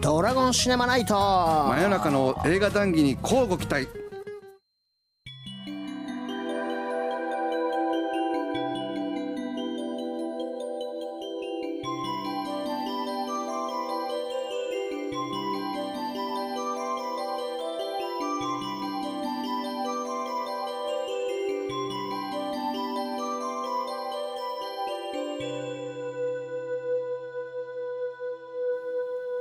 ドラゴンシネマナイト真夜中の映画談義に交互期待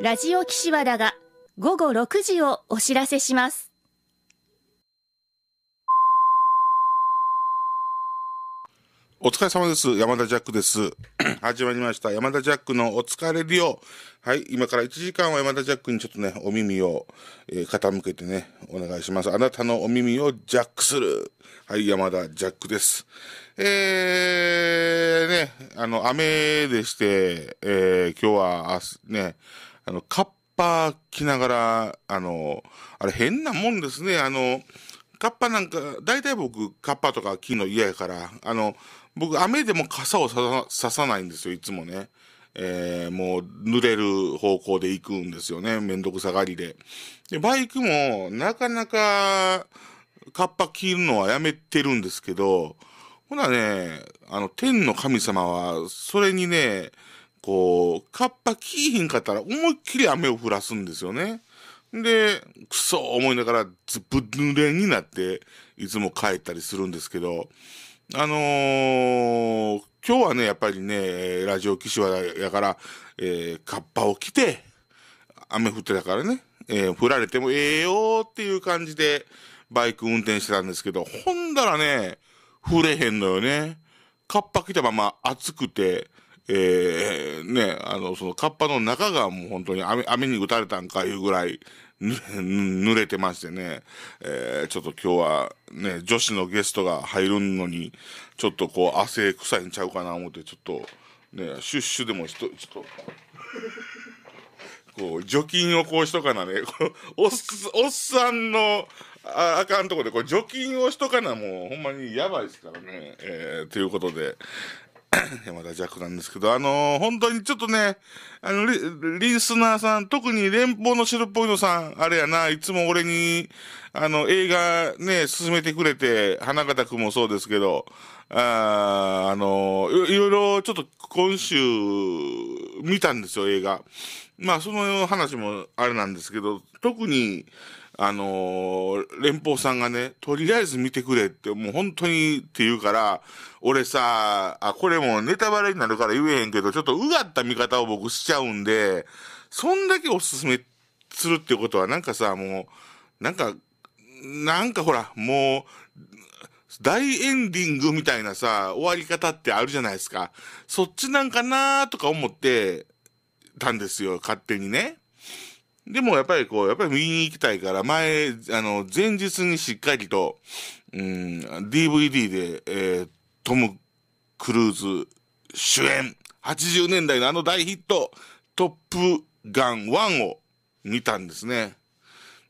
ラジオ岸和田が午後6時をお知らせします。お疲れ様です。山田ジャックです。始まりました。山田ジャックのお疲れりを。はい。今から1時間は山田ジャックにちょっとね、お耳を、えー、傾けてね、お願いします。あなたのお耳をジャックする。はい。山田ジャックです。えー、ね、あの、雨でして、えー、今日は、ね、あの、カッパ着ながら、あの、あれ変なもんですね。あの、カッパなんか、大体僕、カッパとか着の嫌やから、あの、僕、雨でも傘をささないんですよ、いつもね。えー、もう濡れる方向で行くんですよね。めんどくさがりで。で、バイクもなかなかカッパ着るのはやめてるんですけど、ほなね、あの、天の神様は、それにね、こう、カッパ着いひんかったら思いっきり雨を降らすんですよね。で、くそ思いながらずぶ濡れになって、いつも帰ったりするんですけど、あのー、今日はね、やっぱりね、ラジオ騎士はやから、えー、カッパを着て、雨降ってたからね、えー、降られてもええよっていう感じで、バイク運転してたんですけど、ほんだらね、降れへんのよね。カッパ着たまま暑くて、えー、ね、あの、そのカッパの中がもう本当に雨、雨に打たれたんかいうぐらい、濡れてましてね、えー、ちょっと今日はね、女子のゲストが入るのに、ちょっとこう汗臭いんちゃうかな思って、ちょっと、ね、シュッシュでもひと、ちょっと、こう、除菌をこうしとかなね、おっ、おっさんの、ああかんとこで、こう、除菌をしとかなもう、ほんまにやばいですからね。えー、ということで、山田ジャックなんですけど、あのー、本当にちょっとね、あのリ、リスナーさん、特に連邦の白っぽいのさん、あれやな、いつも俺に、あの、映画ね、進めてくれて、花形くんもそうですけど、ああのー、いろいろちょっと今週、見たんですよ、映画。まあ、その話もあれなんですけど、特に、あのー、連邦さんがね、とりあえず見てくれって、もう本当にって言うから、俺さ、あ、これもうネタバレになるから言えへんけど、ちょっとうがった見方を僕しちゃうんで、そんだけおすすめするってことは、なんかさ、もう、なんか、なんかほら、もう、大エンディングみたいなさ、終わり方ってあるじゃないですか。そっちなんかなーとか思ってたんですよ、勝手にね。でもやっぱりこう、やっぱり見に行きたいから、前、あの、前日にしっかりと、うん、DVD で、えー、トム・クルーズ主演、80年代のあの大ヒット、トップガン1を見たんですね。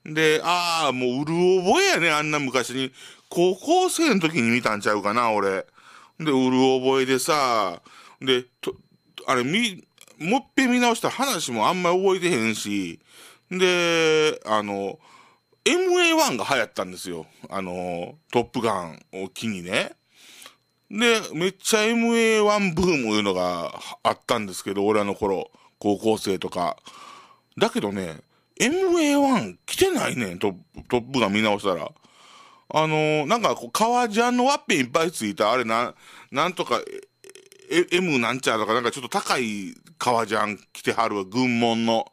で、ああ、もううる覚えやね、あんな昔に。高校生の時に見たんちゃうかな、俺。で、うる覚えでさ、で、と、あれ、み、もっぺん見直した話もあんま覚えてへんし、で、あの、MA1 が流行ったんですよ。あの、トップガンを機にね。で、めっちゃ MA1 ブームいうのがあったんですけど、俺らの頃、高校生とか。だけどね、MA1 来てないねん、トップガン見直したら。あのなんかこう、革ジャンのワッペンいっぱいついた、あれな、なんとか、M なんちゃらとかなんかちょっと高い革ジャン着てはるわ、軍門の。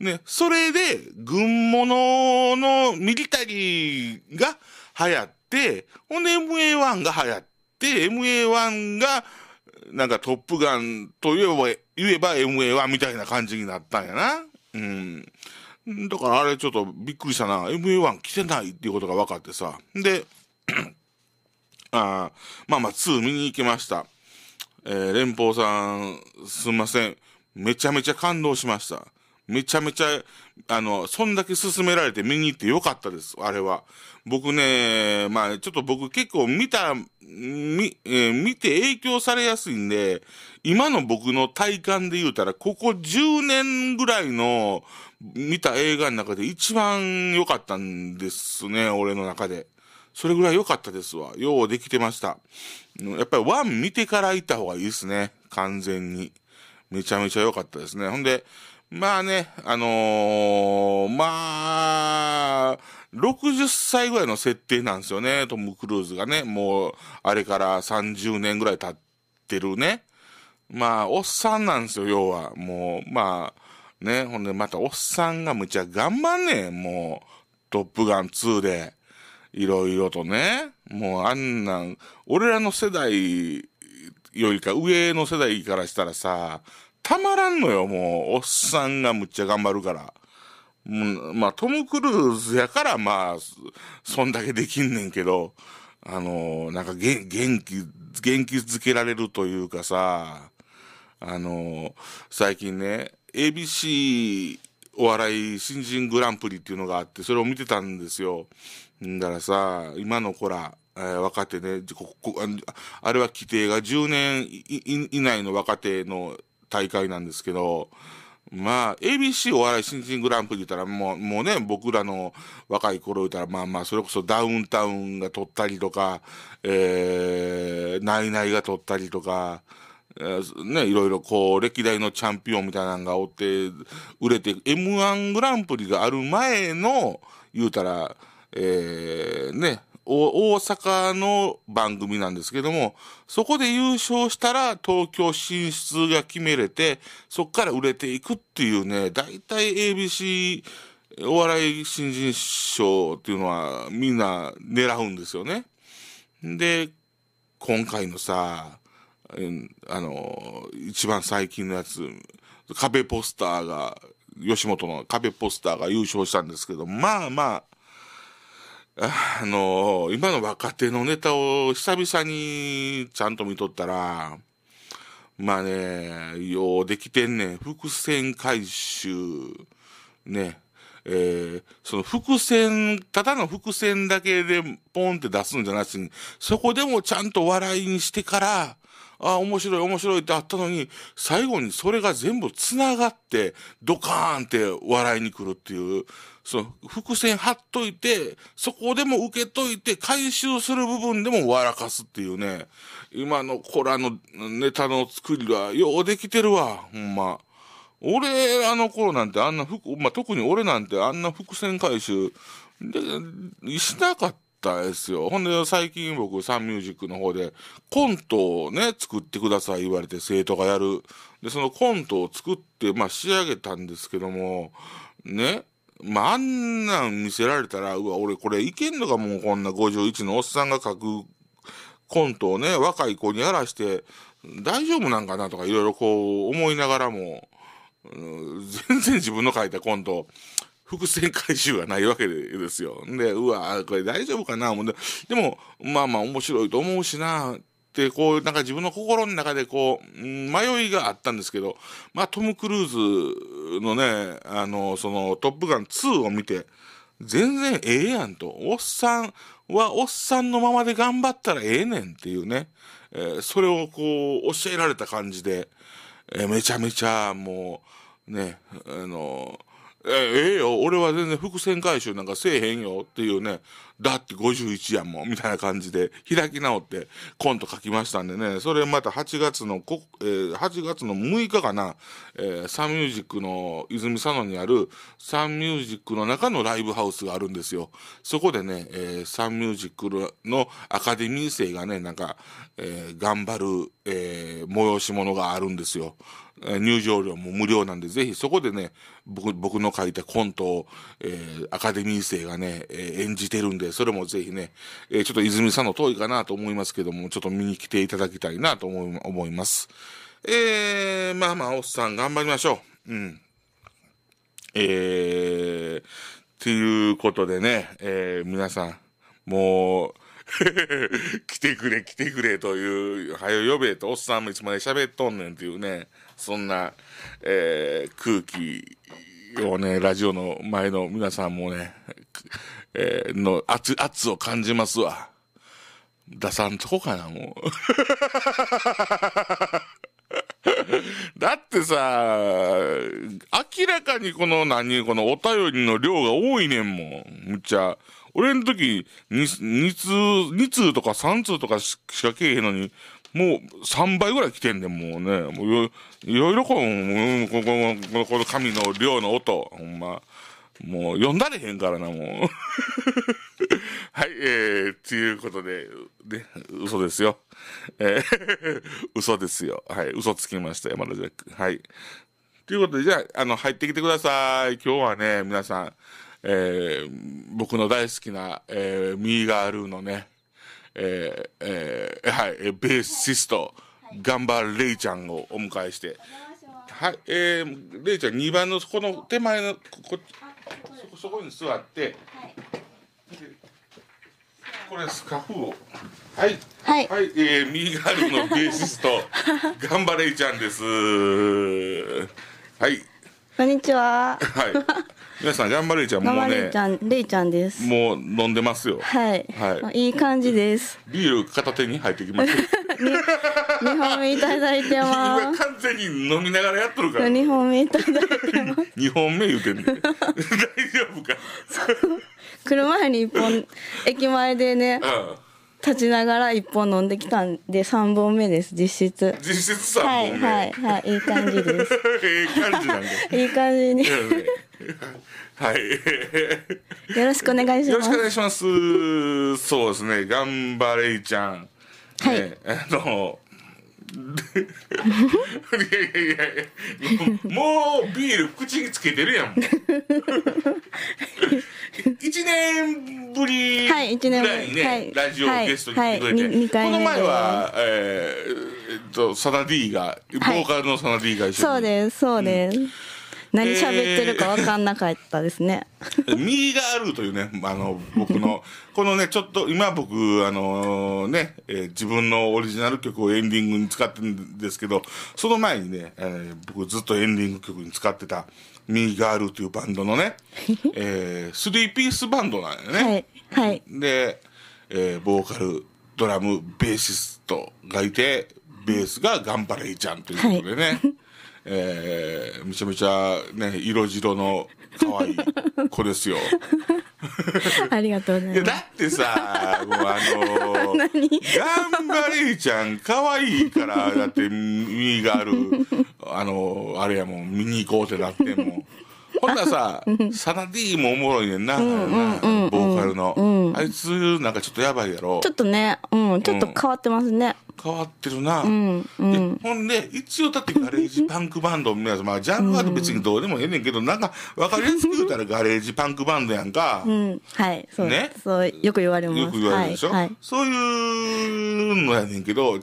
ね、それで、軍物のミリタリーが流行って、ほんで MA1 が流行って、MA1 が、なんかトップガンといえば、言えば MA1 みたいな感じになったんやな。うん。だからあれちょっとびっくりしたな。MA1 着てないっていうことが分かってさ。で、あまあまあ2見に行きました。えー、連邦さん、すんません。めちゃめちゃ感動しました。めちゃめちゃ、あの、そんだけ勧められて見に行ってよかったです、あれは。僕ね、まあ、ちょっと僕結構見た、見、えー、見て影響されやすいんで、今の僕の体感で言うたら、ここ10年ぐらいの見た映画の中で一番良かったんですね、俺の中で。それぐらい良かったですわ。ようできてました。やっぱり1見てから行った方がいいですね。完全に。めちゃめちゃ良かったですね。ほんで、まあね、あのー、まあ、60歳ぐらいの設定なんですよね、トム・クルーズがね。もう、あれから30年ぐらい経ってるね。まあ、おっさんなんですよ、要は。もう、まあ、ね、ほんでまたおっさんがむちゃ頑張んねえ。もう、トップガン2で。いろいろとね、もうあんなん、俺らの世代よりか上の世代からしたらさ、たまらんのよ、もう、おっさんがむっちゃ頑張るから。まあ、トム・クルーズやから、まあ、そんだけできんねんけど、あの、なんか元気、元気づけられるというかさ、あの、最近ね、ABC お笑い新人グランプリっていうのがあって、それを見てたんですよ。だからさ、今の子ら、えー、若手ねここあ、あれは規定が10年以内の若手の大会なんですけど、まあ、ABC お笑い新人グランプリ言ったら、もう、もうね、僕らの若い頃言ったら、まあまあ、それこそダウンタウンが取ったりとか、えー、ナイナイが取ったりとか、ね、いろいろこう、歴代のチャンピオンみたいなのがおって、売れて、M1 グランプリがある前の、言うたら、えー、ね、大阪の番組なんですけども、そこで優勝したら東京進出が決めれて、そこから売れていくっていうね、大体 ABC お笑い新人賞っていうのはみんな狙うんですよね。で、今回のさ、あの、一番最近のやつ、壁ポスターが、吉本の壁ポスターが優勝したんですけど、まあまあ、あの、今の若手のネタを久々にちゃんと見とったら、まあね、ようできてんねん。伏線回収。ね。えー、その伏線、ただの伏線だけでポンって出すんじゃなしに、そこでもちゃんと笑いにしてから、あ、面白い面白いってあったのに、最後にそれが全部繋がって、ドカーンって笑いに来るっていう、その伏線貼っといて、そこでも受けといて、回収する部分でも笑かすっていうね、今のコラのネタの作りはようできてるわ、ほんま。俺らの頃なんてあんなまあ、特に俺なんてあんな伏線回収で、しなかった。ですよ。ほんで、最近僕、サンミュージックの方で、コントをね、作ってください言われて生徒がやる。で、そのコントを作って、まあ、仕上げたんですけども、ね、まあ、あんなん見せられたら、うわ、俺これいけんのかもうこんな51のおっさんが書くコントをね、若い子にやらして、大丈夫なんかなとかいろいろこう思いながらも、うん、全然自分の書いたコント、伏線回収がないわけですよ。で、うわ、これ大丈夫かなもって、でも、まあまあ面白いと思うしな、、こう、なんか自分の心の中でこう、迷いがあったんですけど、まあ、トム・クルーズのね、あの、その、トップガン2を見て、全然ええやんと。おっさんはおっさんのままで頑張ったらええねんっていうね。えー、それをこう、教えられた感じで、えー、めちゃめちゃもう、ね、あのーええよ、俺は全然伏線回収なんかせえへんよっていうね、だって51やんもん、みたいな感じで開き直ってコント書きましたんでね、それまた8月のこ、えー、8月の6日かな、えー、サンミュージックの泉佐野にあるサンミュージックの中のライブハウスがあるんですよ。そこでね、えー、サンミュージックのアカデミー生がね、なんか、えー、頑張る、えー、催し物があるんですよ。入場料も無料なんで、ぜひそこでね、僕僕の書いたコントを、えー、アカデミー生がね、えー、演じてるんで、それもぜひね、えー、ちょっと泉さんの遠いかなと思いますけども、ちょっと見に来ていただきたいなと思い思います。えー、まあまあ、おっさん頑張りましょう。うん。えー、ということでね、えー、皆さん、もう、来てくれ、来てくれという、はよ呼べと、おっさんもいつまで喋っとんねんっていうね。そんな、えー、空気をね、ラジオの前の皆さんもね、えー、の圧、圧を感じますわ。出さんとこかな、もう。だってさ、明らかにこの何、このお便りの量が多いねんもん。むっちゃ。俺の時2、2通、2通とか3通とかしかけえへんのに、もう3倍ぐらい来てんねん、もうね。もういろいろこう、うん、こここの神の量の音、ほんま。もう読んだれへんからな、もう。はい、えー、ということで、ね、嘘ですよ。えー、嘘ですよ。はい、嘘つきました、山田ジャック。はい。ということで、じゃあ、あの、入ってきてください。今日はね、皆さん、えー、僕の大好きな、えー、ミーガールーのね、えー、えー、はい、ベーシスト、ガンバレイちゃんをお迎えして、はい、えー、レイちゃん2番のこの手前の、こ、こ、そそこに座って、はい、これスカフを。はい。はい。はい、えー、ミーのベーシスト、ガンバレイちゃんです。はい。こんにちは。はい。皆さん頑張れいちゃんもうれいちゃんれいちゃんですもう飲んでますよはい、はい、いい感じですビール片手に入ってきます。た 本目いただいてます完全に飲みながらやっとるから2本目いただいてます2本目言うてんね 大丈夫か来る前に一本駅前でね、うん立ちながら一本飲んできたんで三本目です実質実質3はい本目はいはいいい感じですええ感じなんだいい感じにはいよろしくお願いします。よろしくお願いします。そうですね、頑張れいちゃん。はいねあの、いやいやいやもうビール口につけてるやん1 年ぶりぐらいね、はい、ラジオゲストに来てくれて、はいはい、この前は、えー、えっとサナディーがボーカルのサナディーが一緒に、そうですそうです、うん何喋ってるか分かんなかったですね、えー、右があるというねあの僕のこのねちょっと今僕あのー、ね、えー、自分のオリジナル曲をエンディングに使ってるんですけどその前にね、えー、僕ずっとエンディング曲に使ってたミーガールというバンドのね、えー、スリーピースバンドなんよね。はい。はい、で、えー、ボーカル、ドラム、ベーシストがいて、ベースがガンバレイちゃんということでね。はいえー、めちゃめちゃね色白の可愛い子ですよ ありがとうございます。だってさ、もうあの、頑張れちゃん、可愛いから、だって、身がある、あの、あれやもん、見に行こうってなっても。ほんならさ、サナディもおもろいねんな、ボーカルの、うん、あいつなんかちょっとやばいやろ。ちょっとね、うん、ちょっと変わってますね。変わってるな、うんうん、ほんで一応だってガレージ パンクバンドを見まあ、ジャンルは別にどうでもええねんけど、うん、なんか分かりやすく言うたらガレージパンクバンドやんか、うん、はいそう,、ね、そうよく言われますよく言われるでしょ、はいはい、そういうのやねんけど違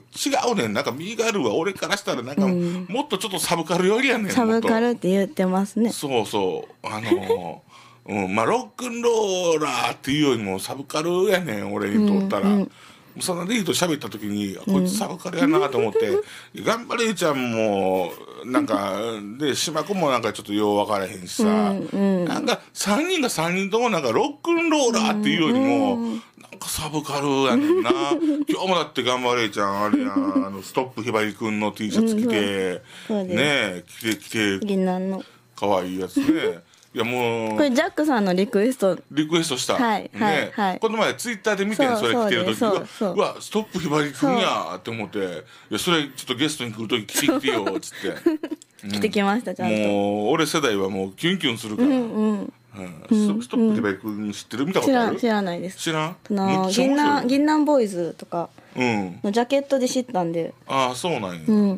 うねんなんかミーガールは俺からしたらなんか、もっとちょっとサブカルよりやねんサブカルって言ってますねそうそうあのー うん、まあロックンローラーっていうよりもサブカルやねん俺にとったら、うんうん幼レイと喋った時にこいつサブカルやなと思って、うん、頑張れゆちゃんもなんか で島子もなんかちょっとよう分からへんしさ、うんうん、なんか3人が3人ともなんかロックンローラーっていうよりも、うんうん、なんかサブカルやねんな 今日もだって頑張れちゃんあれやあのストップひばりくんの T シャツ着て、うん、ねえ着て着てかわいいやつね。いやもうこれジャックさんのリクエストリクエストしたはい、ね、はい、この前ツイッターで見てそれ来てる時うわストップひばりくんやって思っていやそれちょっとゲストに来る時来てきてよっつって 来てきましたちゃんともう俺世代はもうキュンキュンするからうんうんストップひばりくん知ってる見たことある知らないです知らんあの銀杏銀杏ボーイズとかのジャケットで知ったんでああそうなんや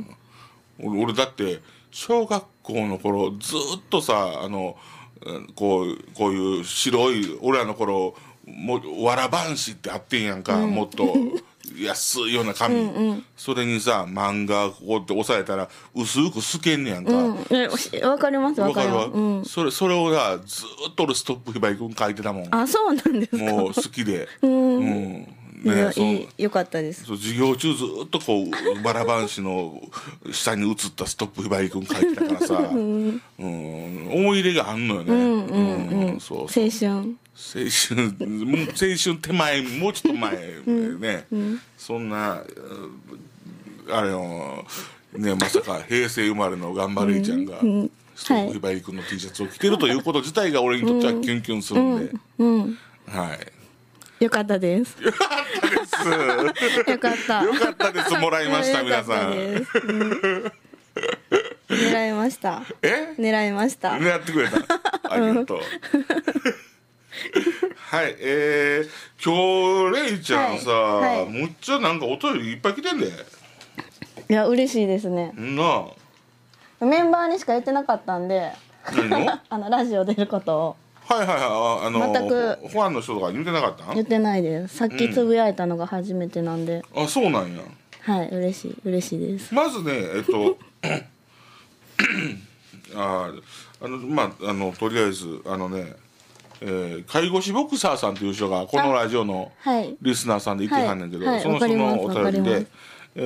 俺だって小学校の頃ずっとさあの「こうこういう白い俺らの頃もわらばんしってあってんやんか、うん、もっと安いような紙うん、それにさ漫画こうって押さえたら薄く透けんねやんかわ、うん、かりますわかるわ、それそれをさずっと俺ストップヒバりくん書いてたもんあそうなんですもう好きでうんね、そうよかったですそう授業中ずっとこう バラバンシの下に映ったストップひばりく書いてたからさ、うん、思い入れがあんのよね、青春青春青春手前もうちょっと前ね、うん、そんなあれをねまさか平成生まれの頑張れいちゃんが、うんストップひばりくの T シャツを着てるということ自体が俺にとってはキュンキュンするんで、はいよかったです。よかったです。よかった。です。もらいました、皆さん。狙いました。え狙いました。狙ってくれた。ありがとう。はい、えー、今日レイちゃんさ、はいはい、むっちゃなんかお便りいっぱい来てんで。いや、嬉しいですね。なあ。メンバーにしか言ってなかったんで。あのラジオ出ることを。はいはいはいあの全くファンの人とか言ってなかった言ってないですさっきつぶやいたのが初めてなんで、あそうなんやはい嬉しい嬉しいですまずねえっと ああのまああのとりあえずあのねえー、介護士ボクサーさんという人がこのラジオのリスナーさんで言ってはんねんけど、はいはい、その人のお便りで、え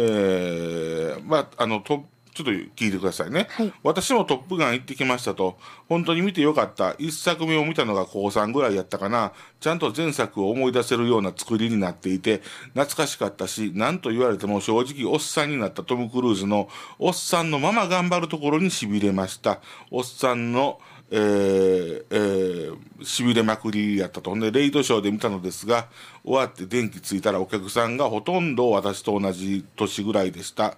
ー、まああのトップちょっと聞いてくださいね。はい、私もトップガン行ってきましたと。本当に見てよかった。一作目を見たのが高3ぐらいやったかな。ちゃんと前作を思い出せるような作りになっていて、懐かしかったし、何と言われても正直おっさんになったトム・クルーズの、おっさんのまま頑張るところに痺れました。おっさんの、えー、えー、痺れまくりやったと。で、レイドショーで見たのですが、終わって電気ついたらお客さんがほとんど私と同じ年ぐらいでした。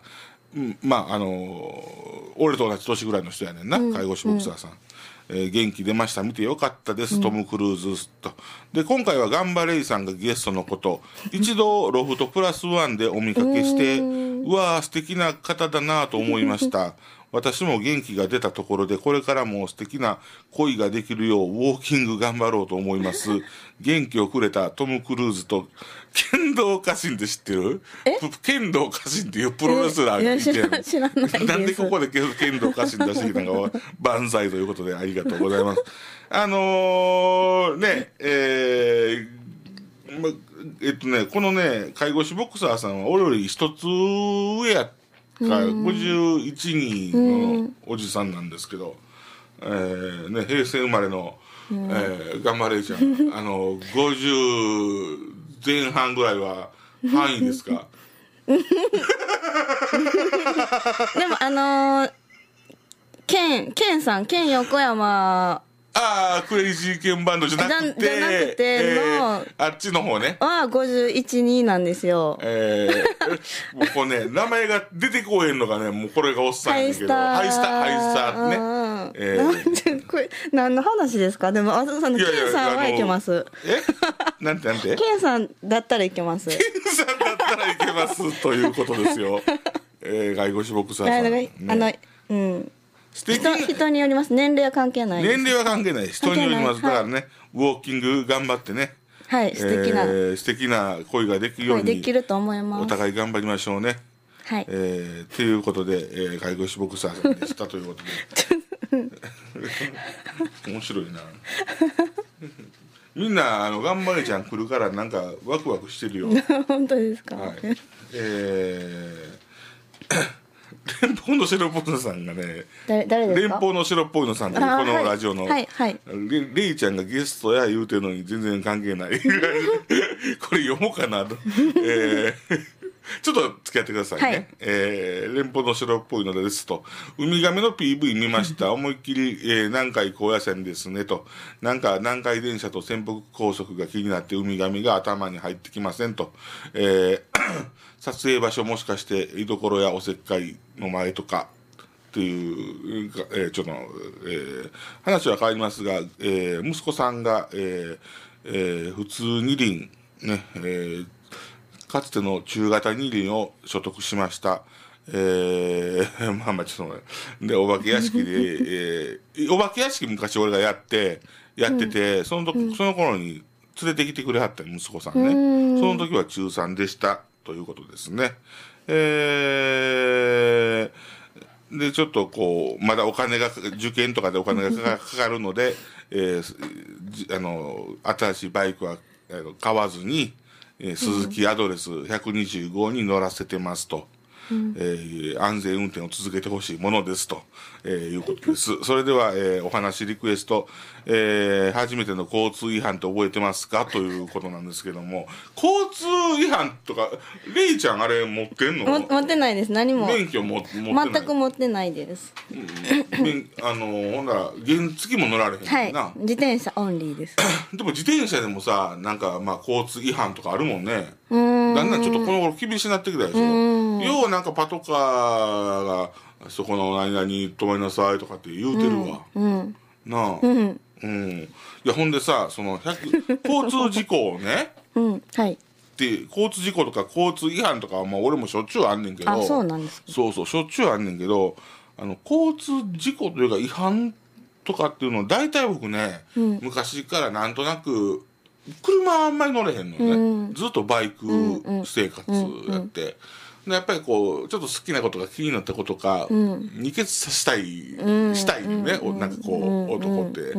うん、まああのー、俺と同じ年ぐらいの人やねんな、うん、介護士ボクサーさん、うん、えー、元気出ました見てよかったです、うん、トム・クルーズとで今回はガンバレイさんがゲストのこと一度ロフトプラスワンでお見かけして、うわー素敵な方だなと思いました 私も元気が出たところでこれからも素敵な恋ができるようウォーキング頑張ろうと思います元気をくれたトム・クルーズと剣道家臣って知ってる剣道家臣っていうプロレスラーいてなんでここで剣道家臣出してきたのか 万歳ということでありがとうございますあのー、ねえー、ま、えっとねこのね介護士ボクサーさんは俺より一つ上やかた51人のおじさんなんですけど、えーね、平成生まれの、えー、頑張れちゃんあの50前半ぐらいは範囲ですか でもあのー、ケンケンさんケン横山ああ、クレイジーケンバンドじゃなくて。じゃなくて、えー、あっちの方ね。は51、2なんですよ。えー、もうこれね、名前が出てこへんのがね、もうこれがおっさんやけど。ハイスター、ハイスターってね。ーえー、これ、何の話ですかでも、あずさんのケンさんはいけます。えなんてなんてケンさんだったらいけます。ケンさんだったらいけます、ということですよ。えー、外国志牧さんさん、ね、あの、うん。人人によります年齢は関係ない年齢は関係ない人によりますだからね、ウォーキング頑張ってねはい素敵な、えー、素敵な恋ができるように、はい、できると思いますお互い頑張りましょうねはいえー、ということで、えー、介護士ボクサーでしたということで 面白いなみんなあの頑張れちゃん来るからなんかワクワクしてるよ 本当ですか、はい、えー連邦の白っぽいのさんがね誰誰です連邦の白っぽいのさんというこのラジオの、はいはいレレイちゃんがゲストや言うてるのに全然関係ない これ読もうかなと、えー ちょっと付き合ってくださいね、はいえー連邦の白っぽいのですとウミガメの PV 見ました 思いっきり、えー南海高野線ですねとなんか南海電車と仙北高速が気になってウミガメが頭に入ってきませんと、えー撮影場所もしかして居所やおせっかいの前とかという、えー、ちょっと、えー、話は変わりますが、えー、息子さんが、えーえー、普通二輪、ねえー、かつての中型二輪を所得しました。えー、まあまあちょっとで、お化け屋敷で、えー、お化け屋敷昔俺がやって、やってて、その時、その頃に連れてきてくれはった息子さんね。その時は中3でした。ということですね。えー、で、ちょっとこう、まだお金が、受験とかでお金がかかるので、えー、あの、新しいバイクは買わずに、え鈴木アドレス125に乗らせてますと。えー、安全運転を続けてほしいものですと、えー、いうことです。それでは、えー、お話リクエスト、えー、初めての交通違反って覚えてますかということなんですけども、交通違反とか、レイちゃんあれ持ってんの持ってないです。何も。免許も全く持ってないです。あの、ほんなら、原付も乗られへんな、はい、自転車オンリーです。でも自転車でもさ、なんかまあ交通違反とかあるもんね。んだんだんちょっとこの頃厳しくなってきたでしょ。ようななんかパトカーが「そこの何々止まりなさい」とかって言うてるわ、うんなあ、うんうん、いやほんでさその交通事故をね、うん、はいで交通事故とか交通違反とかは、まあ、俺もしょっちゅうあんねんけどそうなんですそうそうしょっちゅうあんねんけどあの交通事故というか違反とかっていうの大体僕ね、うん、昔からなんとなく車あんまり乗れへんのね、うん、ずっとバイク生活やって、やっぱりこうちょっと好きなことが気になったことか、うん、二血させたい、うん、したいね、うん、なんかこう、うん、男って、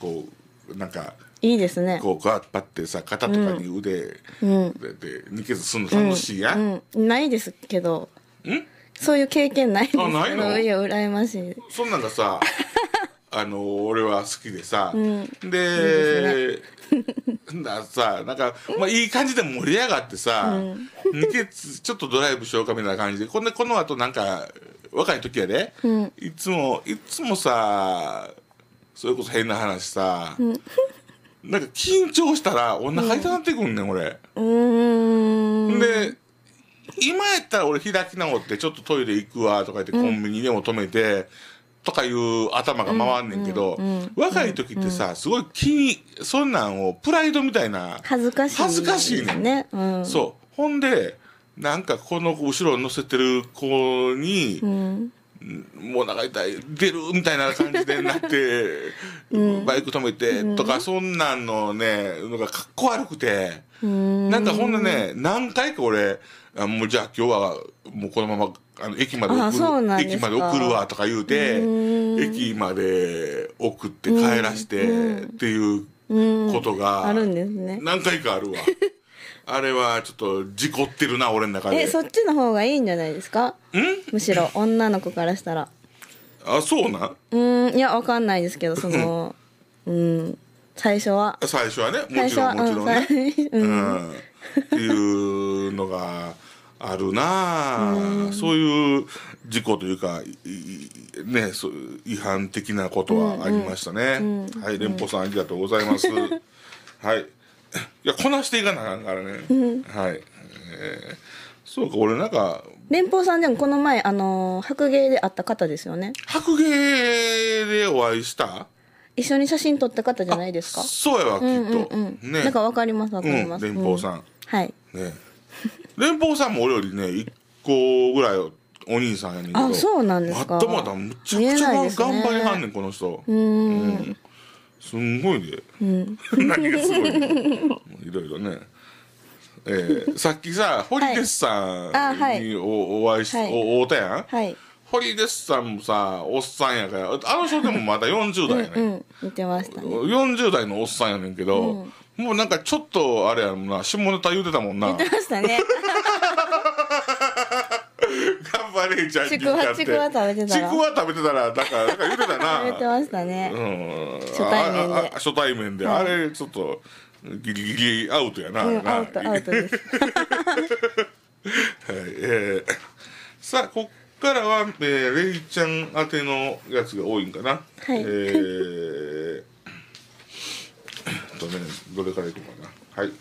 こうなんか。いいですね。こう、ガッパってさ、肩とかに腕、うん、で、で二血すんの楽しいや、ないですけど。んそういう経験ないですあ、ないのいや、羨ましい。そんなんがさ、あの俺は好きでさ、うん、でい、ね、ださなんか、まあ、いい感じで盛り上がってさ、うん、ちょっとドライブしようかみたいな感じでこんでこのあとんか若い時やで、うん、いつもいつもさそれこそ変な話さ、うん、なんか緊張したらお腹痛なってくんね、うん、俺。で今やったら俺開き直ってちょっとトイレ行くわとか言ってコンビニでも止めて、とかいう頭が回んねんけど、うんうんうん、若い時ってさ、すごい気に、そんなんをプライドみたいな恥ずかしい、ね、恥ずかしいねうん、そうほんでなんかこの後ろに乗せてる子に、うん、もうんい痛い出るみたいな感じでなって、うん、バイク止めてとか、そんなんのねのがかっこ悪くて、ん、なんかほんでね何回か俺もうじゃあ今日はもうこのままあの駅まで送る駅まで送るわとか言うて駅まで送って帰らしてっていうことが何回かあるわ。あれはちょっと事故ってるな俺の中でえそっちの方がいいんじゃないですかむしろ女の子からしたらあそうなんうんいやわかんないですけどそのうん最初は最初はねもちろんもちろんね、うん、うん、っていうのがあるなあそういう事故というかねそう違反的なことはありましたね、うんうん、はい連邦さんありがとうございます はいいやこなしていかなあかんからね、うん、はい、えー、そうか俺なんか連邦さんでもこの前あの白芸で会った方ですよね白芸でお会いした一緒に写真撮った方じゃないですかそうやわきっと、うんうんうん、ねなんかわかりますわかります、うん、連邦さん、はいね連邦さんも俺よりね1個ぐらいお兄さんやねんけどあそうなんですかまたまたむちゃくちゃ、頑張りはんねんこの人うんすんごいね、うん、何がすごいいろいろねえー、さっきさホリデスさんにお,、お会いし、はい、おおうたやん、はいホリデスさんもさおっさんやからあの人でもまだ40代やねうん、うん、見てました、ね、40代のおっさんやねんけど、うん、もうなんかちょっとあれやもんな下ネタ言うてたもんな言ってましたね 頑張れちゃんちくわちくわ食べてたらちくわ食べてたらだんかなんか言うてたな言ってましたね、うん、初対面で初対面で、はい、あれちょっとギリギリアウトやな,、うん、アウトアウトです はいえー、さあこっからは、えー、レイちゃん宛てのやつが多いんかな、はい、えーとねどれからいこうかなはい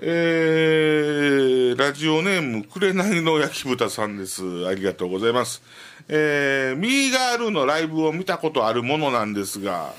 えー、ラジオネーム、くれな紅の焼き豚さんです。ありがとうございます。えー、ミーガールのライブを見たことあるものなんですが、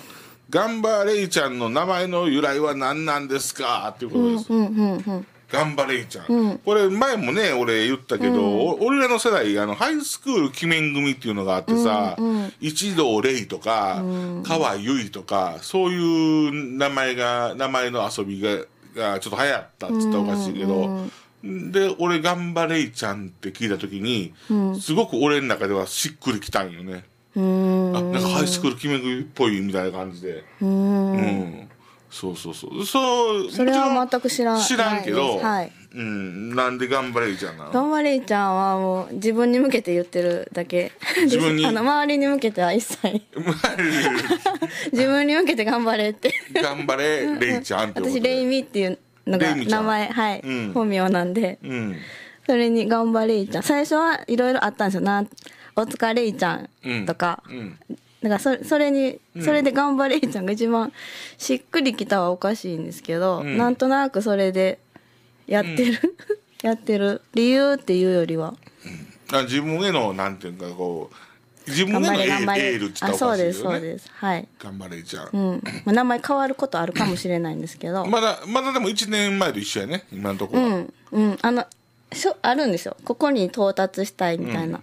ガンバーレイちゃんの名前の由来は何なんですかっていうことです。うんうんうんうん頑張れいちゃん、うん、これ前もね俺言ったけど、うん、俺らの世代あのハイスクール鬼面組っていうのがあってさ、うんうん、一同レイとか、うん、川由衣とかそういう名前が名前の遊びががちょっと流行ったっつったらおかしいけど、うんうん、で俺頑張れいちゃんって聞いた時に、すごく俺の中ではしっくりきたんよね。うん、あなんかハイスクール鬼面組っぽいみたいな感じで。うんそうそうそうそうそれは全く知らん知らんけど、はい、うん、なんで頑張れいちゃんなの頑張れいちゃんはもう自分に向けて言ってるだけ自分に あの周りに向けては一切自分に向けて頑張れって頑張れれいちゃんって私れいみっていうのが名前はい、うん、本名なんで、うん、それに頑張れいちゃん最初はいろいろあったんですよなお疲れいちゃんとか、うんだからそそれに、それで頑張れいちゃんが一番しっくりきたはおかしいんですけど、うん、なんとなくそれでやってる、うん、やってる理由っていうよりは、うん、あ自分へのなんていうかこう自分へのエールって言ったらね、そうですそうですはい頑張れちゃん、うん、まあ、名前変わることあるかもしれないんですけどまだまだでも1年前と一緒やね今のところうん、うん、あのしょあるんですよここに到達したいみたいな、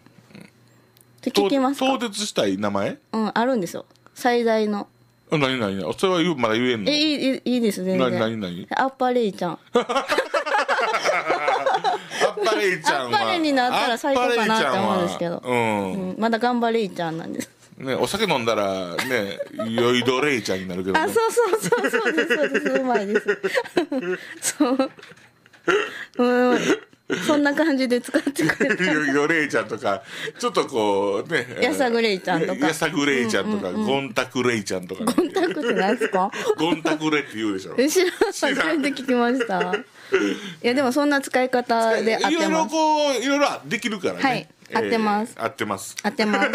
それ聞きますかと。東したい名前うん、あるんですよ。最大の。何何それは言うまだ言えんのえ、いい、いいです、全何何何アッパレイちゃん。あっぱれいちゃんはあっぱれになったら最高かなって思うんですけどうんうんまだ頑張れいちゃんなんです。ね、お酒飲んだらね酔いどれいちゃんになるけど、あ、そうそうそうそうです、そうです、うまいです。そう。うん、んな感じで使ってくれたヨレイちゃんとかちょっとこうねやさぐれいちゃんとかやさぐれいちゃんとか、んゴンタクレイちゃんとか、ゴンタクって何ですかゴンタクレって言うでしょ知ら初めて聞きましたいやでもそんな使い方でいろいろこういろいろできるからね、はい合ってます、合ってます合ってます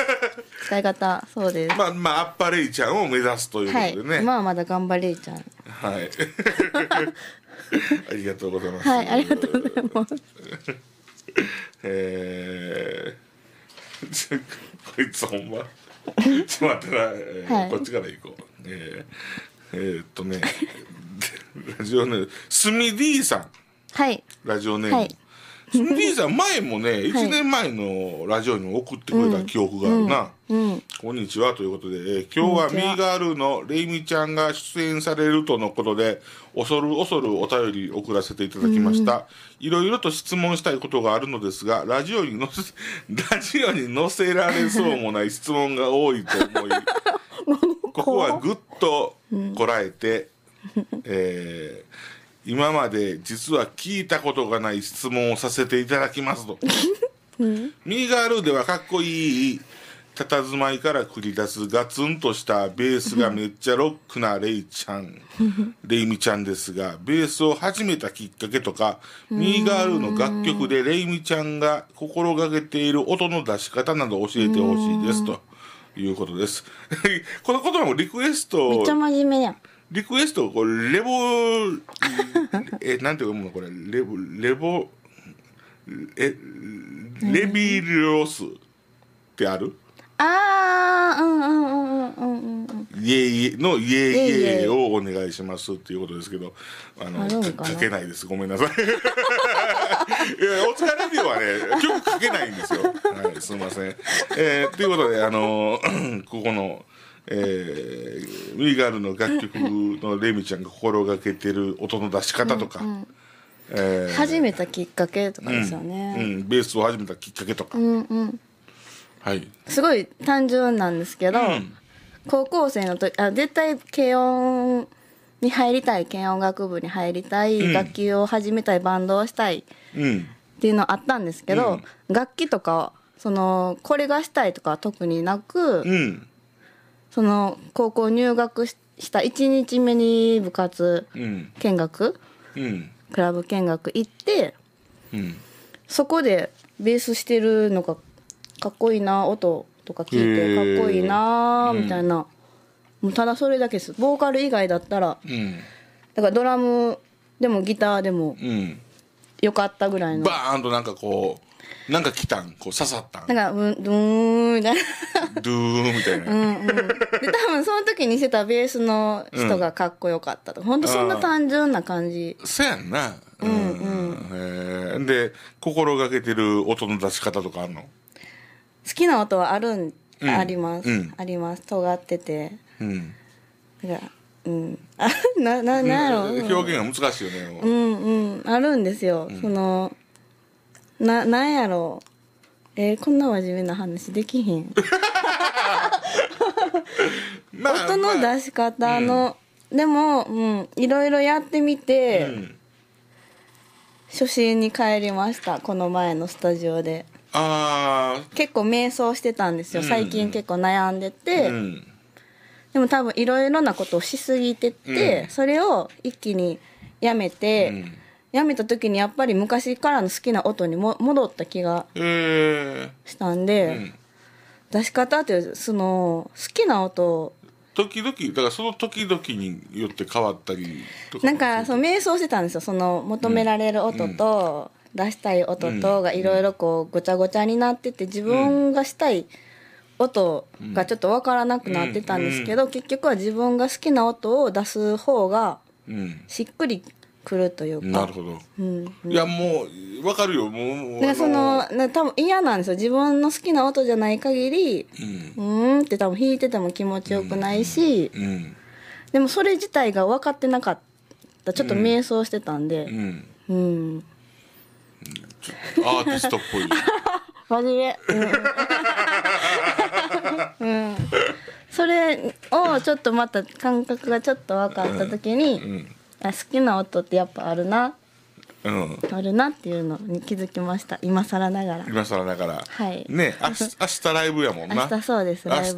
使い方そうですまあまあアッパレイちゃんを目指すということでね、まあまだ頑張れいちゃんはいありがとうございます。はい、ありがとうございます。え ー、こいつほんま。ちょっと待ってな、えーはい、こっちから行こう。えー、えー、っとね、ラジオネーム、スミ D さん。はい。ラジオネーム。はいそのーさん前もね、1年前のラジオにも送ってくれた記憶があるな。こんにちはということで、えー、今日はミーガールのレイミちゃんが出演されるとのことで、恐る恐るお便り送らせていただきました。いろいろと質問したいことがあるのですが、ラジオに載せ、ラジオに載せられそうもない質問が多いと思い、ここはぐっとこらえて、えー、今まで実は聞いたことがない質問をさせていただきますと、うん、ミーガールではかっこいい佇まいから繰り出すガツンとしたベースがめっちゃロックなレイちゃん レイミちゃんですがベースを始めたきっかけとかミーガールの楽曲でレイミちゃんが心がけている音の出し方など教えてほしいですということです この言葉もリクエストめっちゃ真面目やんリクエストこれ、レボ えなんて読むのこれレボレボえレビリオスってあるああうんうんうんうんうんイエイエのイエイエイをお願いしますっていうことですけどあのかけないですごめんなさい いやお疲れ日はね曲書けないんですよ、はい、すみませんえー、ということであの ここの「えー、ウィーガールの楽曲のレミちゃんが心がけてる音の出し方とか、始めたきっかけとかですよね、うん、うん、ベースを始めたきっかけとか、すごい単純なんですけど、うん、高校生の時あ絶対軽音に入りたい軽音楽部に入りたい、うん、楽器を始めたいバンドをしたい、っていうのあったんですけど、楽器とかそのこれがしたいとか特になく、その高校入学した1日目に部活見学、うん、クラブ見学行って、うん、そこでベースしてるのがかっこいいな音とか聞いてかっこいいなみたいな、もうただそれだけですボーカル以外だったら、だからドラムでもギターでも、よかったぐらいのバーンとなんかこうなんか来たんこう刺さったんなんか、うん、ドゥーンみたいな。ドゥーンみたいな。うんうん。で、多分その時にしてたベースの人がかっこよかったと。本当そんな単純な感じ。そやんな。うんうん。えで、心がけてる音の出し方とかあるの好きな音はあるん、あります、あります。尖ってて。うん。うん。あ、な、な、なんやろ。う表現が難しいよね。うんうんあるんですよ、そのななんやろうえー、こんな真面目な話できへん まあ、音の出し方の、うん、でも、うん、いろいろやってみて、うん、初心に帰りましたこの前のスタジオであ結構迷走してたんですよ、うん、最近結構悩んでて、うん、でも多分いろいろなことをしすぎてて、それを一気にやめて、やめた時にやっぱり昔からの好きな音にも戻った気がしたんで、うん、出し方ってその好きな音時々だからその時々によって変わったりとかなんかそう瞑想してたんですよその求められる音と、出したい音とがいろいろこうごちゃごちゃになってて自分がしたい音がちょっと分からなくなってたんですけど、結局は自分が好きな音を出す方がしっくりくるというかなるほど、うん、いやもう分かるよもうそのな多分嫌なんですよ自分の好きな音じゃない限りうんって多分弾いてても気持ちよくないし、うんうん、でもそれ自体が分かってなかったちょっと迷走してたんでうん、アーティストっぽい 真面目、うんうん、それをちょっとまた感覚がちょっと分かった時に、うん好きな音ってやっぱあるな、うん、あるなっていうのに気づきました今更ながら今更ながらはいね明日明日ライブやもんな明日そうです明日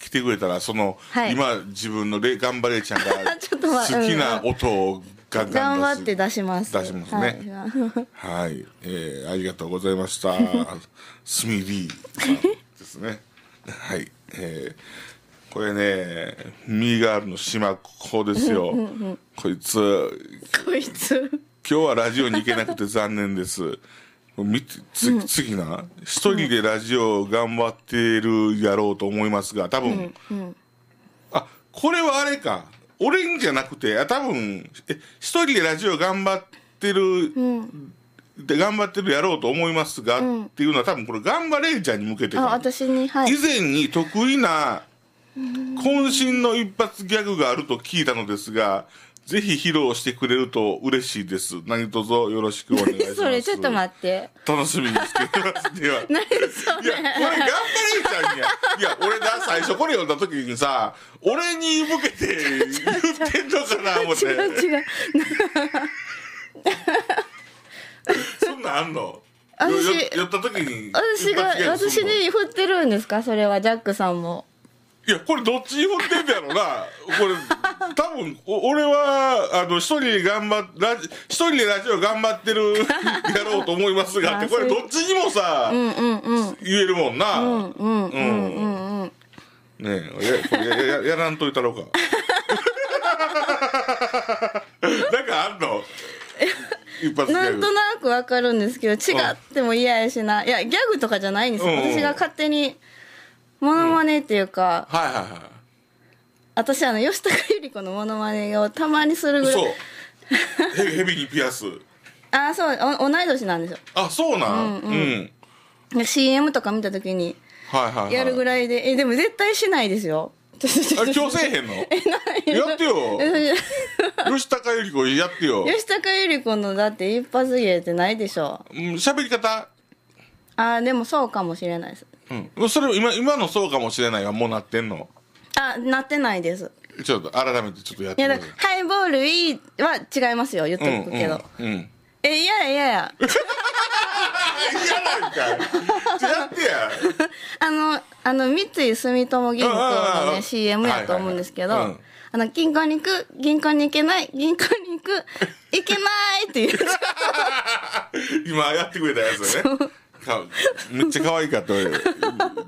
来てくれたらその、はい、今自分のレ頑張れちゃんが 好きな音をガンガン頑張って出します出しますねはい、はい、えー、ありがとうございました スミリーですねはいえーこれね、ミーガールの島子ですよ。こいつ。こいつ。今日はラジオに行けなくて残念です。見つ次な、一、うん、人でラジオ頑張ってるやろうと思いますが、多分、うんうん、あ、これはあれか。俺んじゃなくて、あ多分、え、一人でラジオ頑張ってる、で頑張ってるやろうと思いますが、っていうのは多分これ頑張れいちゃんに向けてあ私に、はい、以前に得意な渾身の一発ギャグがあると聞いたのですが、ぜひ披露してくれると嬉しいです。何卒よろしくお願いします。それちょっと待って。楽しみにしてます。では。何それ。いや、これ頑張れちゃんや。いや、俺な、最初これ読んだ時にさ、俺に向けて言ってんのかな、思って。違う違う。そんなんあんの私、寄った時に。私が、私に振ってるんですかそれは、ジャックさんも。いやこれどっちに振ってんだやろなこれ多分お俺はあの一人で頑張っラジ一人でラジオ頑張ってる やろうと思いますがってこれどっちにもさ、うんうんうん、言えるもんなうんうんうんうんうん、うん、ねえやや やらんといたろうか なんかあんのなんとなくわかるんですけど違っても嫌やしないやギャグとかじゃないんですよ、うんうん、私が勝手にモノマネっていうか、はいはいはい私あの吉高由里子のモノマネをたまにするぐらいそうヘビにピアス ああそうお同い年なんですよあそうなんうん、うんうん、CM とか見た時にやるぐらいで、はいはい、えでも絶対しないですよ あ強制せえへんの やってよ吉高由里子やってよ吉高由里子のだって一発芸ってないでしょうん、喋り方ああでもそうかもしれないですうん、それ今今のそうかもしれないはもうなってんのあなってないですちょっと改めてちょっとやっいてやだくだハイボールいいは違いますよ言っていくけど、うんうん、えいやいやいや嫌 なんかいやってや あのあの三井住友銀行のね CM やと思うんですけど、はいはいはいあの銀行に行く銀行に行けない銀行に行く行けないっていう 今やってくれたやつねかめっちゃ可愛かった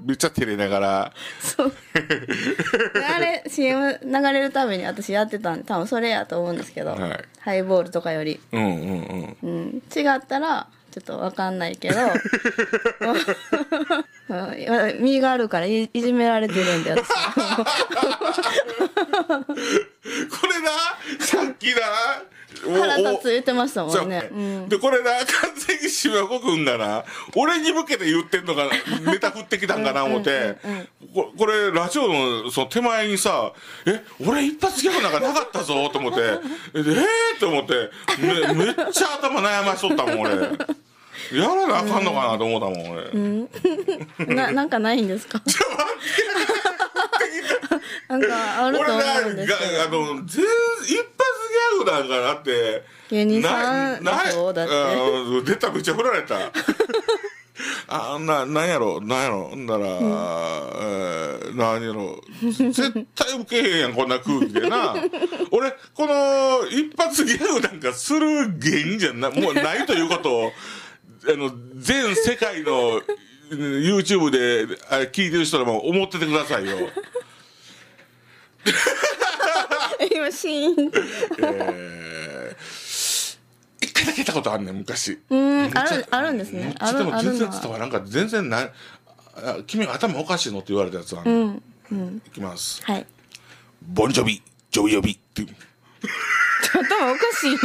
めっちゃ照れながらそうあれ CM 流れるために私やってたんで多分それやと思うんですけど、はい、ハイボールとかよりうんうんうん、うん、違ったらちょっと分かんないけど 身があるからいじめられてるんだよ これなさっきな腹立つ言ってましたもんね、でこれな完全に島子んがな俺に向けて言ってんのが ネタ振ってきたんかな思ってこれラジオのその手前にさ「え俺一発ギャグなんかなかったぞ」と思って「えー、と思って、ね、めっちゃ頭悩ましとったもん俺。やらなあかんのかなと思ったもん、俺、うん、ななんかないんですか なんかあると思うんですけど俺あの全一だからって芸人さんだそうだって出ためっちゃ振られた あななんやろなんやろんなら、うん、えー、なんやろ絶対受けへんやんこんな空気でな 俺この一発ギャグなんかする芸人じゃないもうないということをあの全世界の YouTube で聞いてる人らも思っててくださいよ。今シーンえ一回だけ行ったことあんねん昔うんあるあるんですねあでも全然伝わらんか全然なあ君頭おかしいのって言われたやつあねうんうん、いきますはいボンジョビジョビジョビって頭おかしい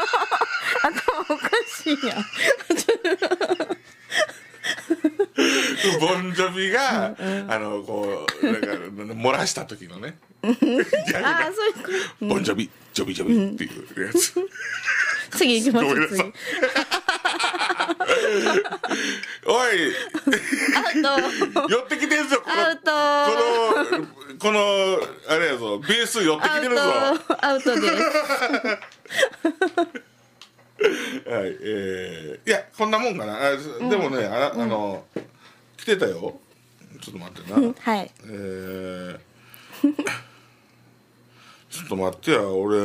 頭おかしいやん ボンジョビが、うんうん、あのこうなんか漏らした時のねああそういうこと、ボンジョビジョビジョビっていうやつ、次行きましょう次 おいアウト寄ってきてるぞこのこのこのあれやぞベース寄ってきてるぞアウトですはいえー、いやこんなもんかなあでもね、うん、ああの、うん、来てたよちょっと待ってな、はいえーちょっと待ってや俺、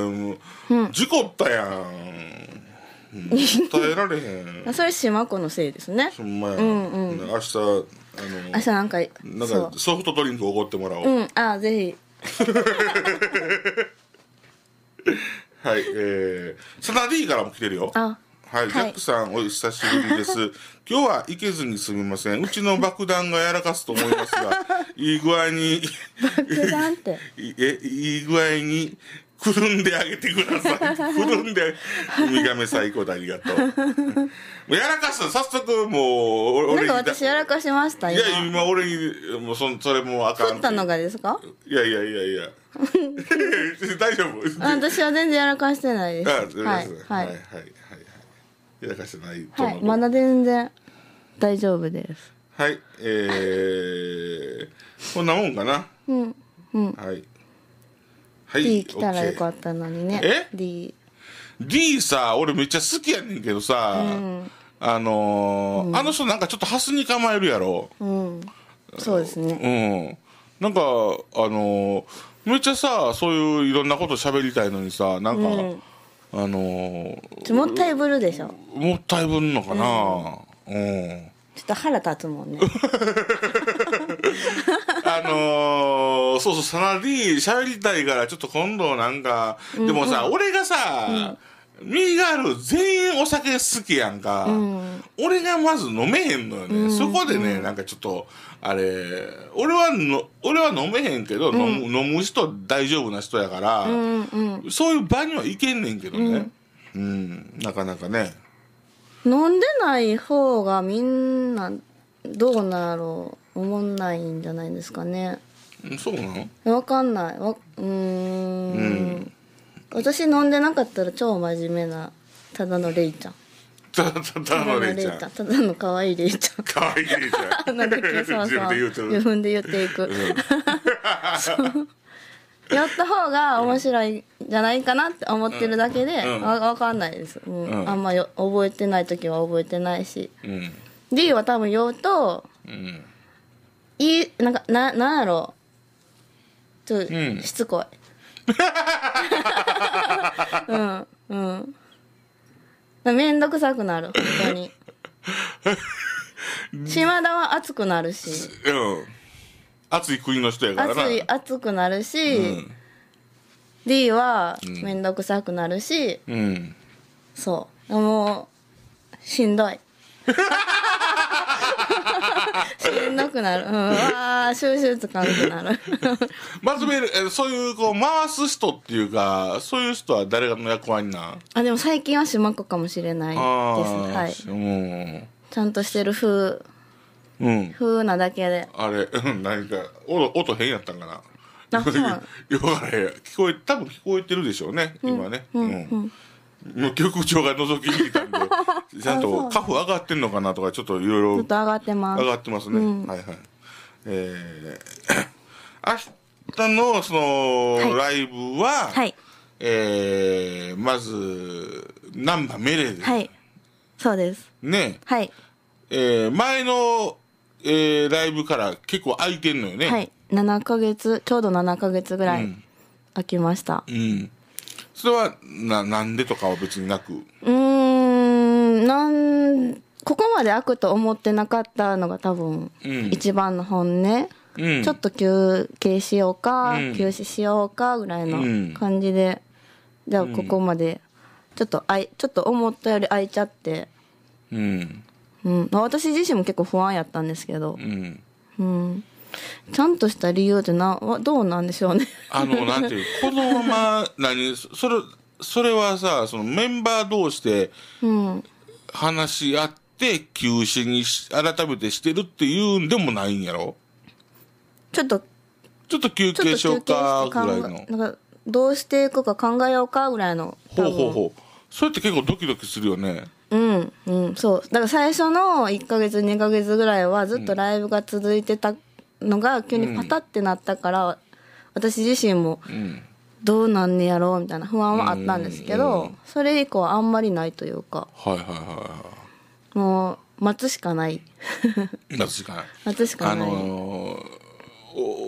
事故ったやん 耐えられへんあそれ島子のせいですねほんまや、うんうん、明日あの明日なんかなんかソフトドリンクおごってもらおううんああぜひ はいえー、サナディーからも来てるよあはい、ジャックさん、お久しぶりです。今日は行けずにすみません。うちの爆弾がやらかすと思いますが、いい具合に爆弾って。え、いい具合に、くるんであげてください。くるんで、ウミガメ最高だ、ありがとう。やらかす、早速もう、俺に。なんか私やらかしましたいや、今俺に、もうそ、それもあかん。取ったのがですかいやいやいやいや。大丈夫私は全然やらかしてないです。あ、そうです。はい。はい。はいやらかしてないと思う、はい、まだ全然大丈夫ですはいえー、こんなもんかなうんうんはいはい D 来たらよかったのにねえ D D さ俺めっちゃ好きやねんけどさ、うん、あのーうん、あの人なんかちょっとハスに構えるやろうんそうですねうんなんかあのーめっちゃさそういういろんなこと喋りたいのにさなんか、うん、あのー、もったいぶるでしょもったいぶるのかな、うん、うん、ちょっと腹立つもんね あのー、そうそうサナディ喋りたいからちょっと今度なんかでもさ、うん、俺がさ、うんミーガール全員お酒好きやんか、うん、俺がまず飲めへんのよね、うん、そこでねなんかちょっとあれ俺はの俺は飲めへんけど、うん、飲む飲む人大丈夫な人やから、うんうん、そういう場には行けんねんけどね、うん、なかなかね飲んでない方がみんなどうなんやろう思んないんじゃないですかねそうなのわかんないわうんうん私飲んでなかったら超真面目なただのレイちゃんただただのレイちゃんただの可愛いレイちゃん可愛いレイちゃんなん自分でそうそう自分で言っていく、うんやった方が面白いんじゃないかなって思ってるだけで、うん、わかんないです、うんうん、あんまよ覚えてない時は覚えてないし、うん、D は多分言うと、うん、いいなんかななんやろうちょっとしつこい、うんうんめんどくさくなる本当に島田は熱くなるしうん熱い国の人やからな熱い熱くなるし、うん、D はめんどくさくなるし、うん、そうもうしんどい しんどくなる。うん、わあ、収集つかなくなる。ま松ベル、そういう、こう、回す人っていうか、そういう人は誰の役割なあ、でも最近は島子かもしれないですね。はい。うん。ちゃんとしてる風。うん。風なだけで。あれ、うん、何か、音、音変やったんかな。な んか、よかれ、聞こえ、多分聞こえてるでしょうね、今ね。うん。うんもう局長が覗きに来たんで、ちゃんとカフ上がってんのかなとか、ちょっといろいろ。ちょっと上がってます。上がってますね。うん、はいはい。えー、明日のその、ライブは、はい、えー、まず、難波メレーです。はい。そうです。ね。はい。えー、前の、えー、ライブから結構空いてんのよね。はい。7ヶ月、ちょうど7ヶ月ぐらい空きました。うん、うんそれはななんでとかは別になくうんなんここまで悪と思ってなかったのが多分、一番の本音、うん、ちょっと休憩しようか、うん、休止しようかぐらいの感じで、じゃあここまでちょっとあいちょっと思ったより空いちゃってうん、うん、私自身も結構不安やったんですけどうん、うんちゃんとした理由ってなどうなんでしょうねあのなんていう 子供ま何それそれはさそのメンバー同士で話し合って休止にし改めてしてるっていうんでもないんやろちょっとちょっと休憩しようかぐらいのなんかどうしていくか考えようかぐらいのほうほうほうそれって結構ドキドキするよねうんうんそうだから最初の1か月2か月ぐらいはずっとライブが続いてたのが急にパタってなったから、私自身もどうなんねやろうみたいな不安はあったんですけど、それ以降あんまりないというか、はいはいはいもう待つしかない待つしかない 待つしかないあのー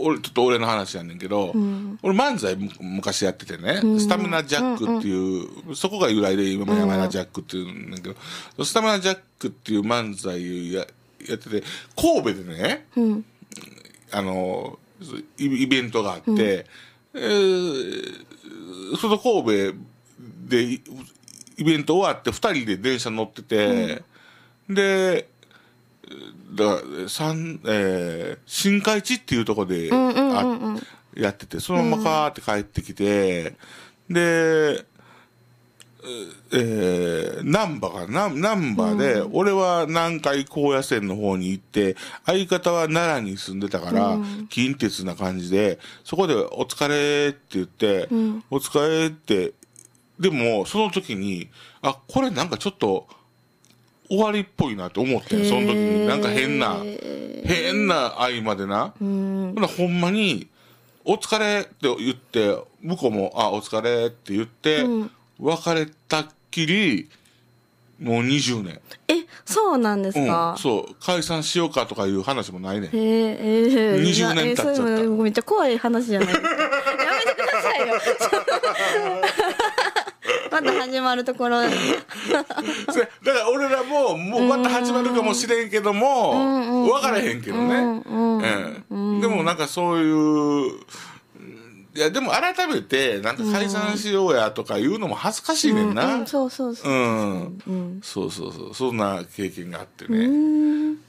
俺ちょっと俺の話やねんけど、うん、俺漫才昔やっててね、スタミナジャックっていう、うんうん、そこが由来で今も山田ジャックっていうんだけど、スタミナジャックっていう漫才ややってて神戸でね、うん、あの、イベントがあって、うん、えー、その神戸でイベント終わって2人で電車乗ってて、うん、で、だから、三、えー、新海地っていうとこで、うんうんうんうん、やってて、そのままかーって帰ってきて、で、えー、難波かな、難波で、うん、俺は南海高野線の方に行って、相方は奈良に住んでたから、うん、近鉄な感じで、そこでお疲れって言って、うん、お疲れって、でも、その時に、あ、これなんかちょっと、終わりっぽいなって思ってその時に。なんか変な、変な合間でな。うん、ほんまに、お疲れって言って、向こうも、あ、お疲れって言って、うん別れたっきりもう20年えそうなんですか、うん、そう解散しようかとかいう話もないねへええー、20年経っちゃった、えー、めっちゃ怖い話じゃないやめてくださいよ また始まるところ だから俺らももうまた始まるかもしれんけども分からへんけどね、うん、でもなんかそういういや、でも改めて、なんか解散しようやとか言うのも恥ずかしいねんな。うんうん、そうそうそう。うん。そうそうそう。そんな経験があってね。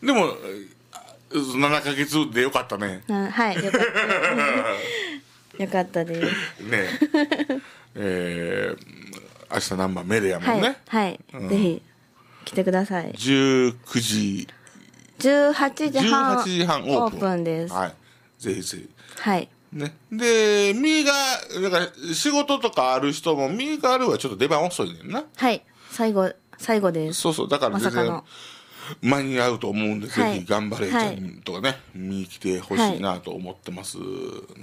でも、7か月でよかったね。はい、よかった。よかったです。ねえ。えー、明日何番目でやもんね。はい。はい、ぜひ、来てください。19時。18時半。18時半オープンです。はい。ぜひぜひ。はい。ね。で、身が、だから仕事とかある人も、身があるはちょっと出番遅いねんな。はい。最後、最後です。そうそう、だから全然、ま、間に合うと思うんで、ぜひ頑張れちゃんとかね、はい、来てほしいなと思ってます、ねは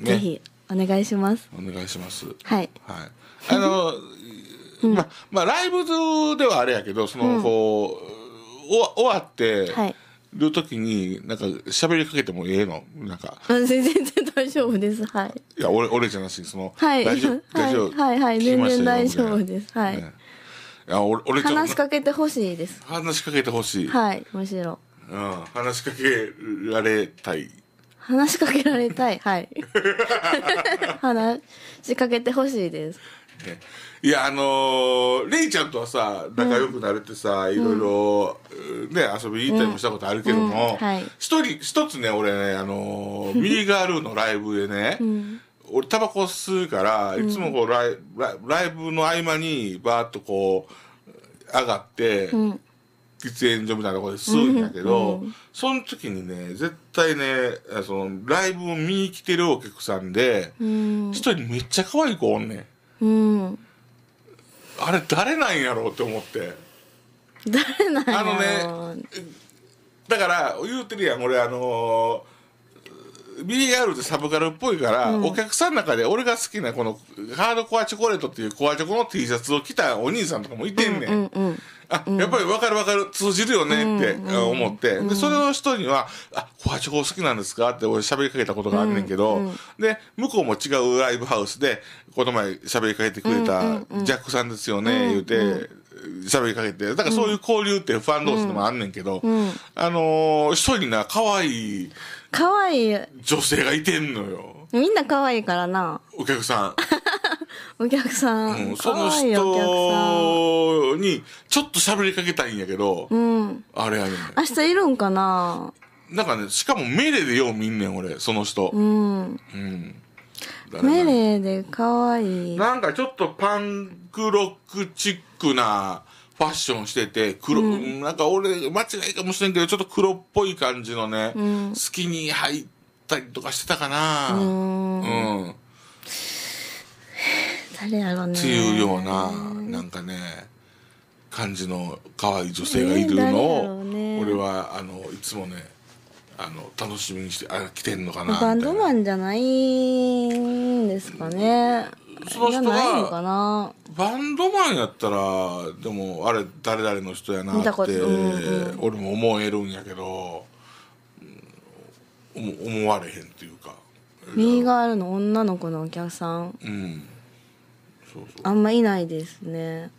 い、ぜひ、お願いします。お願いします。はい。はい。あの、うん、ま、まあ、ライブではあれやけど、その、こう、うん、お終わって、はい。るときに、なんか、喋りかけてもええのなんか。全然全大丈夫ですはいいや俺俺じゃなしその、はい、大丈夫はいはい全然大丈夫ですはい、ね、いや俺俺話しかけてほしいです話しかけてほしいはいむしろうん話しかけられたい話しかけられたいはい 話しかけてほしいですいやあのー、レイちゃんとはさ仲良くなれてさ、うん、いろいろ、ね遊びに行ったりもしたことあるけども、うんうん、一、人一つね俺ねあのー、ミニガールのライブでね、俺タバコ吸うからいつもこうライライブの合間にバーッとこう上がって、喫煙所みたいなとこで吸うんやけど、その時にね絶対ねそのライブを見に来てるお客さんで一、人めっちゃ可愛い子おんねん。うんあれ誰なんやろうって思って誰なんやろうあのねだから言うてるやん俺あのー、BR ってサブカルっぽいから、うん、お客さんの中で俺が好きなこのハードコアチョコレートっていうコアチョコの T シャツを着たお兄さんとかもいてんねんうんうんうん、やっぱり分かる分かる通じるよねって思って、でそれの人には「あコアチョコ好きなんですか?」って俺喋りかけたことがあんねんけど、で向こうも違うライブハウスでこの前喋りかけてくれたジャックさんですよね、言うて。喋りかけて、だからそういう交流ってファン同士でもあんねんけど、あのー、一人な、可愛い可愛い女性がいてんのよ。みんな可愛いからな。お客さん。お客さん、うん、その人にちょっと喋りかけたいんやけど、うん、あれやね明日いるんかななんかねしかもメレでよう見んねん俺その人うん、うんメレで可愛いなんかちょっとパンクロックチックなファッションしてて黒、うん、なんか俺間違いかもしれんけどちょっと黒っぽい感じのね、うん、スキニー入ったりとかしてたかなうん、うん誰やろうねっていうようななんかね感じの可愛い女性がいるのを、ね、俺はあのいつもねあの楽しみにしてあ来てんのかなバンドマンじゃないんですかね、その人がバンドマンやったらでもあれ誰々の人やなって、うんうん、俺も思えるんやけど、うん、思われへんっていうか。右側の女の子のお客さん、うん、そうそうあんまいないですね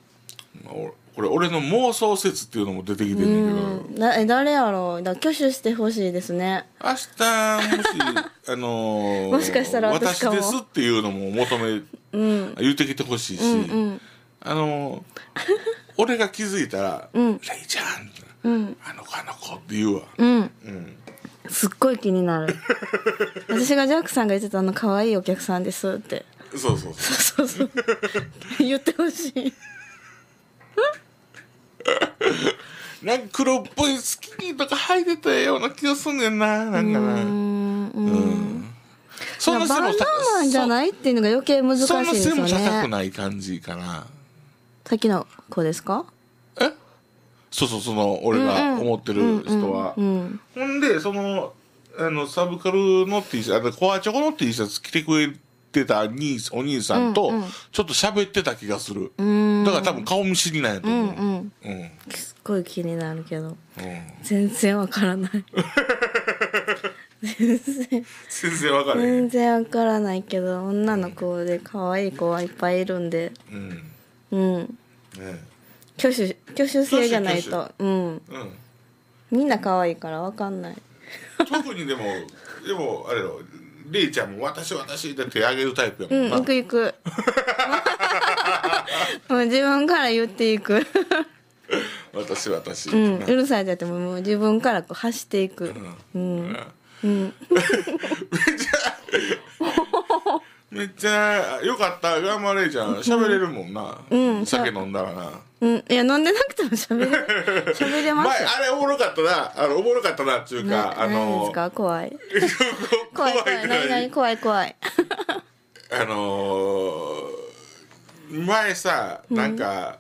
まあ、これ俺の妄想説っていうのも出てきてんねんけどだえ誰やろうだ挙手してほしいですね明日もしあのー もしかしたら私かもですっていうのも求め、うん、言ってきてほしいし、うんうんあのー 俺が気づいたら「レイちゃん」うんあの子あの子」って言うわ、うんうんすっごい気になる 私がジャックさんが言ってたあの可愛いお客さんですってそうそうそうそうそう 言ってほしいなんか黒っぽいスキニーとか履いてたような気がすんねんななんかなうんうんそんな背も高マンじゃないっていうのが余計難しいですねそんな背も高くない感じかなさっきの子ですかえそうそうその俺が思ってる人は、うんほんでそのあのサブカルの T シャツあのコアチョコの T シャツ着てくれてってた兄お兄さんとちょっと喋ってた気がする、うんだから多分顔見知りなんやと思う、うんうんうん、すっごい気になるけど、うん、全然わからない全然 全然わからない全然わからないけど女の子で可愛い子はいっぱいいるんでうん、うんね、挙手挙手制じゃないとうん、うん、みんな可愛いからわかんない特にでもでもあれよりーちゃんも私私で手挙げるタイプやもんな、うん、いくいく もう自分から言っていく私私、うん、うるさいゃってもう自分からこう発していくうん、うんうん、めっちゃめっちゃよかった頑張れーちゃん喋れるもんな、うん、酒飲んだらなうん、いや飲んでなくても喋れ 喋れますあれおもろかったなあのおもろかったなっていうかあのですか 怖い怖い何何怖い怖い あの前さなんか、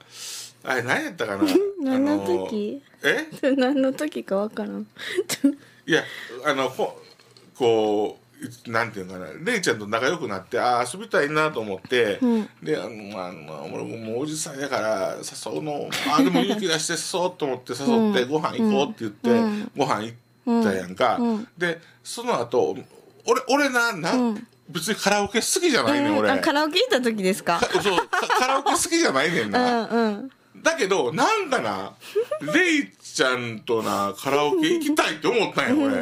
あれ何やったかな何の時、あえ何の時かわからんいやあのここなんていうかなレイちゃんと仲良くなってああ遊びたいなと思って、うん、であの、まあ、俺ももうおじさんやから誘うのあでも勇気出してそ うと思って誘ってご飯行こうって言って、ご飯行ったやんか、うん、でその後俺俺なな、うん別にカラオケ好きじゃないね、うん、俺カラオケ行った時ですかそうカラオケ好きじゃないねんなうん、だけどなんかな レイちゃんとなカラオケ行きたいって思ったんやこ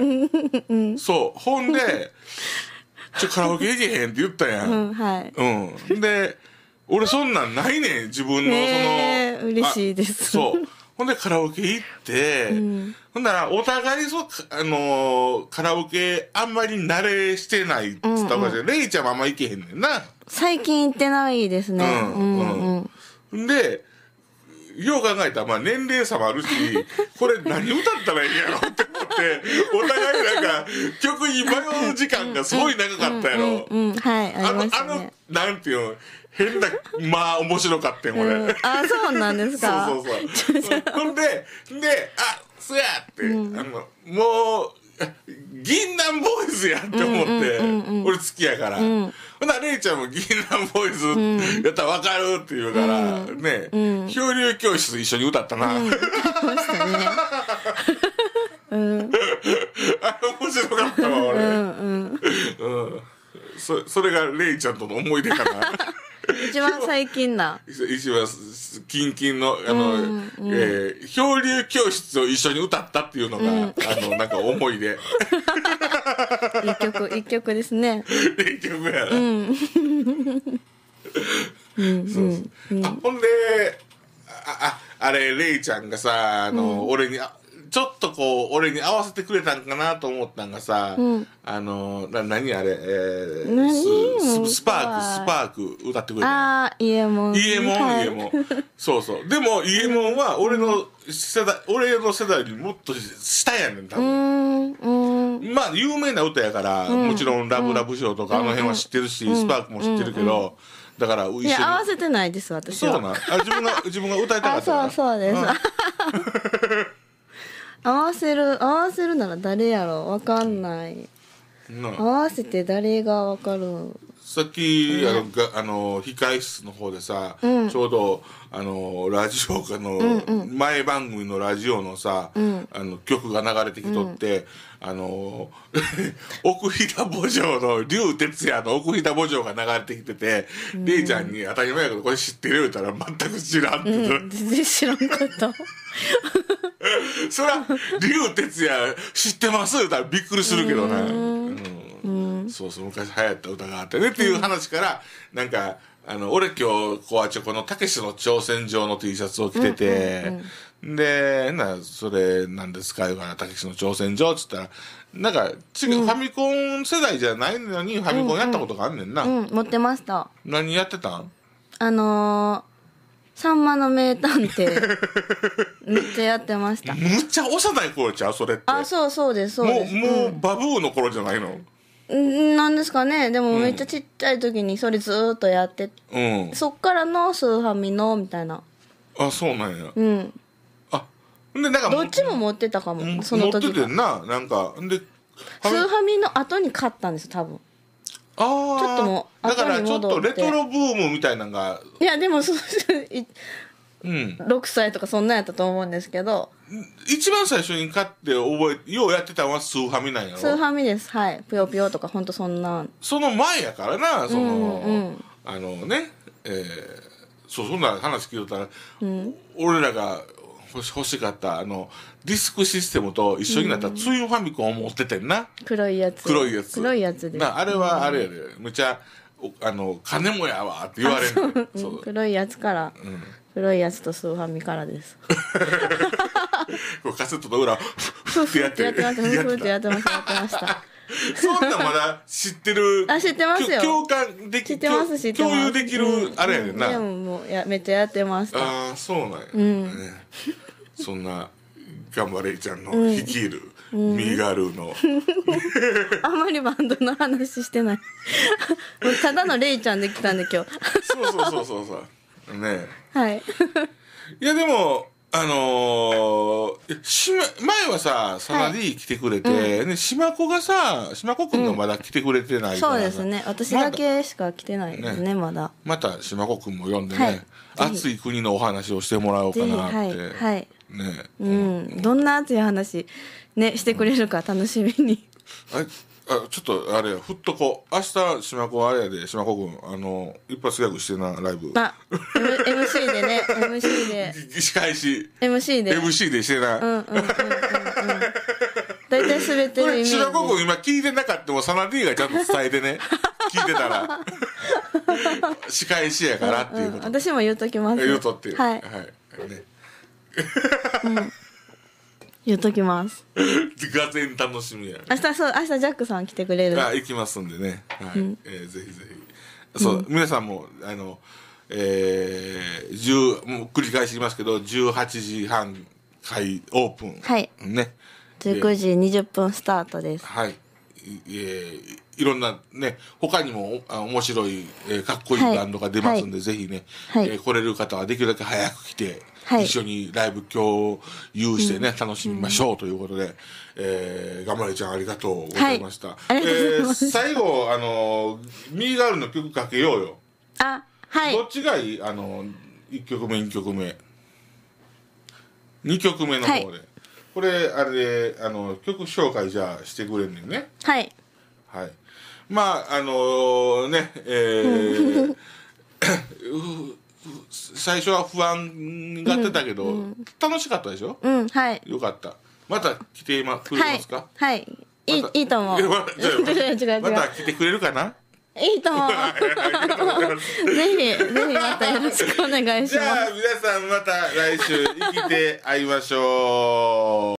れ、うん、そうほんで「ちょカラオケ行けへん」って言ったやん、うん、はい、うん、で俺そんなんないねん自分のその、ね、嬉しいですそうほんでカラオケ行って、うん、ほんならお互いそう、あのー、カラオケあんまり慣れしてないっつったわけじゃ、うんうん、レイちゃんもあんま行けへんねんな。最近行ってないですね。うん、うん、うん。で、よう考えたら、まあ年齢差もあるし、これ何歌ったらいいやろって思って、お互いなんか、曲に迷う時間がすごい長かったやろ。うん、はい、あの、あの、なんていうの、変な、まあ面白かったよ、俺。あ、そうなんですか。そうそうそう。ほんで、で、あ、そやって、あの、もう、銀杏ボーイズやって思って、俺好きやから、うん、ほなれいちゃんも銀杏ボーイズやったら分かるって言うから、うん、ね、うん、漂流教室一緒に歌ったな、うん、あれ面白かったわ俺、うんうん、そそれがれいちゃんとの思い出かな一番最近な。一番、キンの、あの、うんうん、えー、漂流教室を一緒に歌ったっていうのが、うん、あの、なんか思い出。一曲、一曲ですね。一曲やな。うん。そうあ、ほんで、あ、あ、あれ、レイちゃんがさ、あの、俺に、あ、ちょっとこう俺に合わせてくれたんかなと思ったんがさ、うんあのな何あれ、え何ススパークスパーク歌ってくれたああ、家も。伊右衛門伊右門そうそうでもイエモ門は俺の世代、俺の世代よりもっと下やねん多分。うん、うん。まあ有名な歌やから、もちろん「ラブラブショー」とかあの辺は知ってるし、スパークも知ってるけど、だから一いにや、合わせてないです、私そうなあ自分が自分が歌いたかったかそうそうです。合わせる合わせるなら誰やろわかんないな合わせて誰がわかるさっき、あのがあの控室の方でさ、うんちょうどあのラジオかの、前番組のラジオのさ、あの曲が流れてきとって、あの 奥飛騨墓場の竜哲也の奥飛騨墓場が流れてきてて、レイちゃんに当たり前やけどこれ知ってる言うたら全く知らんって、うん全然知らんかった そゃ竜哲也知ってます言たらびっくりするけどね、うんそうそう昔流行った歌があってねっていう話から、うん、なんかあの俺今日コアチョコのたけしの挑戦状の T シャツを着てて、うんうんうん、でなそれなんですか言うからたけしの挑戦状っつったらなんか次、うん、ファミコン世代じゃないのにファミコンやったことがあんねんな、うんうんうん、持ってました何やってたんあのーさんまの名探偵めっちゃやってましためっちゃ幼い頃じゃそれってあそうそうですそうですもうもう、バブーの頃じゃないのなんですかねでもめっちゃちっちゃい時にそれずっとやって、うん、そっからのスーファミのみたいなあそうなんやうんあでなんかどっちも持ってたかもその時持っててんななんかでスーファミの後に買ったんです多分ちょっともうだからちょっとレトロブームみたいなのがいやでもそううん、6歳とかそんなやったと思うんですけど一番最初に買って覚えようやってたのはスーファミなんやろスーファミですはいぷよぷよとかほんとそんなその前やからなその、うんうん、あのねえー、そうそんな話聞いたら、うん、俺らが欲しかったあのディスクシステムと一緒になったツイファミコンを持っててんな、黒いやつ黒いやつ黒いやつであれはあれやで、むちゃあの金もやわって言われる 黒いやつから、うん、黒いやつとスーファミからです カセットの裏フッてやってやってましたフッってやってました そんなまだ知ってる。あ、知ってますよ。共感でき知ってます、知ってます。共有できる、あれやねんな。でももう、や、めっちゃやってます。ああ、そうなんや。うん。そんな、頑張れちゃんの率いる、ミーガルの。あんまりバンドの話してない。ただのレイちゃんできたんで今日。そうそうそうそうそう。ねはい。いやでも、あのー、し前はさ、サナディ来てくれて、はいうん、ね、島子がさ、島子くんがまだ来てくれてないから、うん、そうですね。私だけしか来てないですね、まだ。また、島子くんも呼んでね、はい、い国のお話をしてもらおうかなって。はい。はい、ね、うん。どんな熱い話、ね、してくれるか楽しみに。ああちょっとあれふっとこう明日島子あれやで島子君あの一発ギャグしてなライブあ M MC でね MC で 仕返し MC で MC でしてなうんうんうんうん、うん、大体全てる島子君今聞いてなかったもサナディがちゃんと伝えてね 聞いてたら仕返しやからっていう私も言うときます言うとってはい、はいねうん言っときます。が ぜ楽しみや、ね、明日そう明日ジャックさん来てくれる。あ行きますんでね。はい。うん、えー、ぜひぜひ。そう、うん、皆さんもあのえー、もう繰り返しますけど十八時半開オープン。はい。ね。十九時二十分スタートです。はい。えー、いろんなね、他にもあ面白い、えー、かっこいいバンドが出ますんで、はい、ぜひね、はい、えー、来れる方はできるだけ早く来て、はい、一緒にライブ今日有してね、楽しみましょうということで、うん、えー、がまれちゃんありがとうございました。はい、えー、最後、あの、ミーガールの曲かけようよ。あ、はい。どっちがいいあの、1曲目、2曲目。2曲目の方で。はい、これ、あれで、あの、曲紹介じゃあしてくれんのよね。はい。はい。まあ、あのー、ね、えー、最初は不安がってたけど、うん、楽しかったでしょうん、はい。よかった。また来てま、くれますか、はい、はい。いい、いいと思 う。また来てくれるかないいと思う。ぜひ、ぜひまたよろしくお願いします。じゃあ、皆さんまた来週、生きて会いましょう。